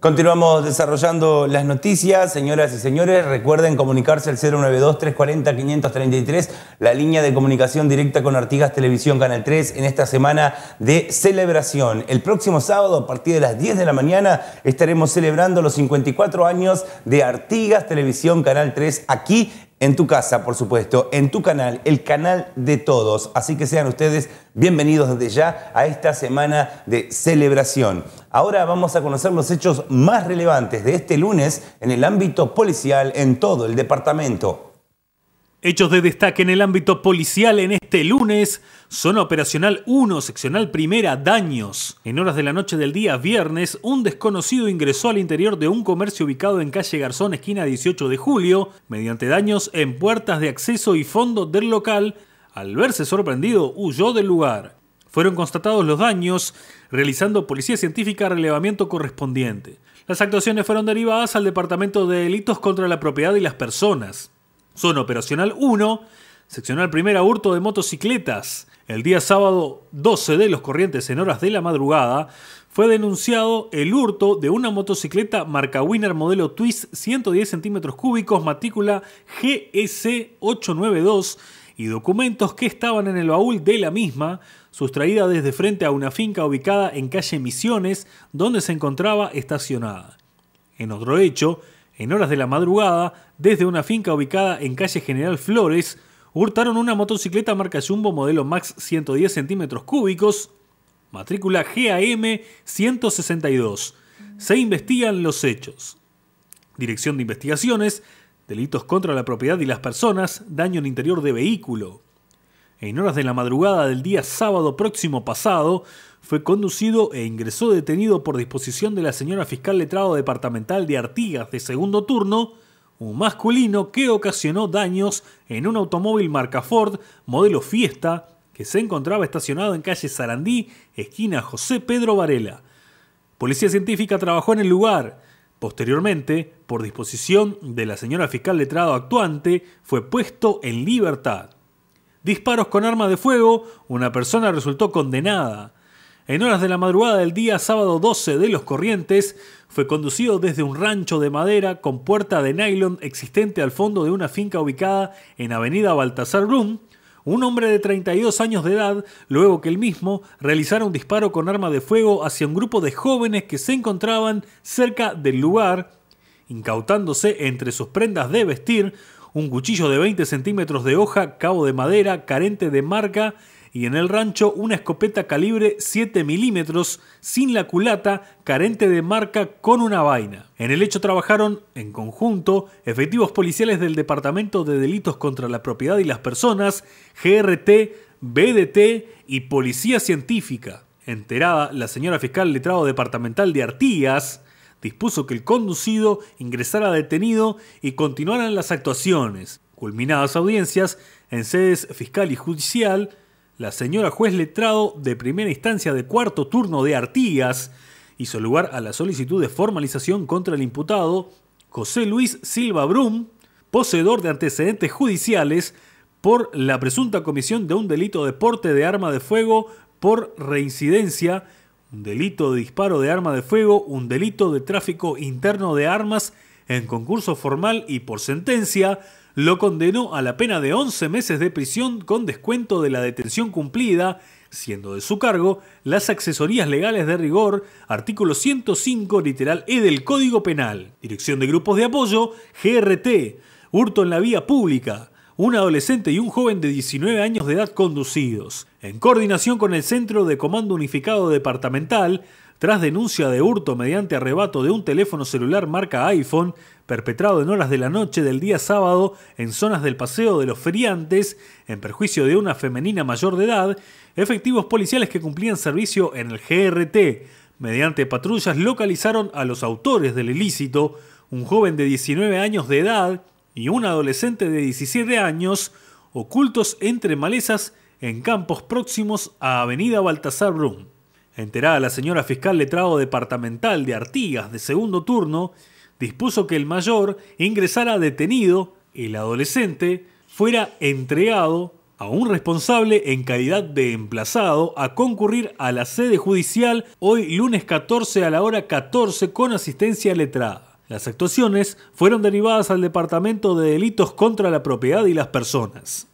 Continuamos desarrollando las noticias. Señoras y señores, recuerden comunicarse al 092-340-533, la línea de comunicación directa con Artigas Televisión Canal 3 en esta semana de celebración. El próximo sábado, a partir de las 10 de la mañana, estaremos celebrando los 54 años de Artigas Televisión Canal 3 aquí en tu casa, por supuesto, en tu canal, el canal de todos. Así que sean ustedes bienvenidos desde ya a esta semana de celebración. Ahora vamos a conocer los hechos más relevantes de este lunes en el ámbito policial en todo el departamento. Hechos de destaque en el ámbito policial en este lunes, son operacional 1, seccional primera, daños. En horas de la noche del día viernes, un desconocido ingresó al interior de un comercio ubicado en calle Garzón, esquina 18 de julio, mediante daños en puertas de acceso y fondo del local. Al verse sorprendido, huyó del lugar. Fueron constatados los daños, realizando policía científica relevamiento correspondiente. Las actuaciones fueron derivadas al Departamento de Delitos contra la Propiedad y las Personas. Zona Operacional 1, seccional primer hurto de motocicletas. El día sábado 12 de Los Corrientes, en horas de la madrugada, fue denunciado el hurto de una motocicleta marca Winner modelo Twist 110 centímetros cúbicos, matrícula GS 892 y documentos que estaban en el baúl de la misma, sustraída desde frente a una finca ubicada en calle Misiones, donde se encontraba estacionada. En otro hecho, en horas de la madrugada, desde una finca ubicada en calle General Flores, hurtaron una motocicleta marca Jumbo modelo Max 110 centímetros cúbicos, matrícula GAM 162. Se investigan los hechos. Dirección de Investigaciones, delitos contra la propiedad y las personas, daño en interior de vehículo en horas de la madrugada del día sábado próximo pasado, fue conducido e ingresó detenido por disposición de la señora fiscal letrado departamental de Artigas de segundo turno, un masculino que ocasionó daños en un automóvil marca Ford, modelo Fiesta, que se encontraba estacionado en calle Sarandí, esquina José Pedro Varela. Policía científica trabajó en el lugar. Posteriormente, por disposición de la señora fiscal letrado actuante, fue puesto en libertad disparos con arma de fuego, una persona resultó condenada. En horas de la madrugada del día sábado 12 de Los Corrientes, fue conducido desde un rancho de madera con puerta de nylon existente al fondo de una finca ubicada en Avenida Baltasar Brum, un hombre de 32 años de edad, luego que el mismo realizara un disparo con arma de fuego hacia un grupo de jóvenes que se encontraban cerca del lugar, incautándose entre sus prendas de vestir un cuchillo de 20 centímetros de hoja, cabo de madera, carente de marca y en el rancho una escopeta calibre 7 milímetros, sin la culata, carente de marca, con una vaina. En el hecho trabajaron, en conjunto, efectivos policiales del Departamento de Delitos contra la Propiedad y las Personas, GRT, BDT y Policía Científica. Enterada, la señora fiscal letrado departamental de Artigas dispuso que el conducido ingresara detenido y continuaran las actuaciones. Culminadas audiencias en sedes fiscal y judicial, la señora juez letrado de primera instancia de cuarto turno de Artigas hizo lugar a la solicitud de formalización contra el imputado José Luis Silva Brum, poseedor de antecedentes judiciales por la presunta comisión de un delito de porte de arma de fuego por reincidencia un delito de disparo de arma de fuego, un delito de tráfico interno de armas en concurso formal y por sentencia, lo condenó a la pena de 11 meses de prisión con descuento de la detención cumplida, siendo de su cargo las accesorías legales de rigor, artículo 105 literal E del Código Penal, dirección de grupos de apoyo, GRT, hurto en la vía pública, un adolescente y un joven de 19 años de edad conducidos, en coordinación con el Centro de Comando Unificado Departamental, tras denuncia de hurto mediante arrebato de un teléfono celular marca iPhone, perpetrado en horas de la noche del día sábado en zonas del Paseo de los Feriantes, en perjuicio de una femenina mayor de edad, efectivos policiales que cumplían servicio en el GRT, mediante patrullas localizaron a los autores del ilícito, un joven de 19 años de edad, y un adolescente de 17 años ocultos entre malezas en campos próximos a Avenida Baltasar Brum. Enterada la señora fiscal letrado departamental de Artigas de segundo turno, dispuso que el mayor ingresara detenido y el adolescente fuera entregado a un responsable en calidad de emplazado a concurrir a la sede judicial hoy lunes 14 a la hora 14 con asistencia letrada. Las actuaciones fueron derivadas al Departamento de Delitos contra la Propiedad y las Personas.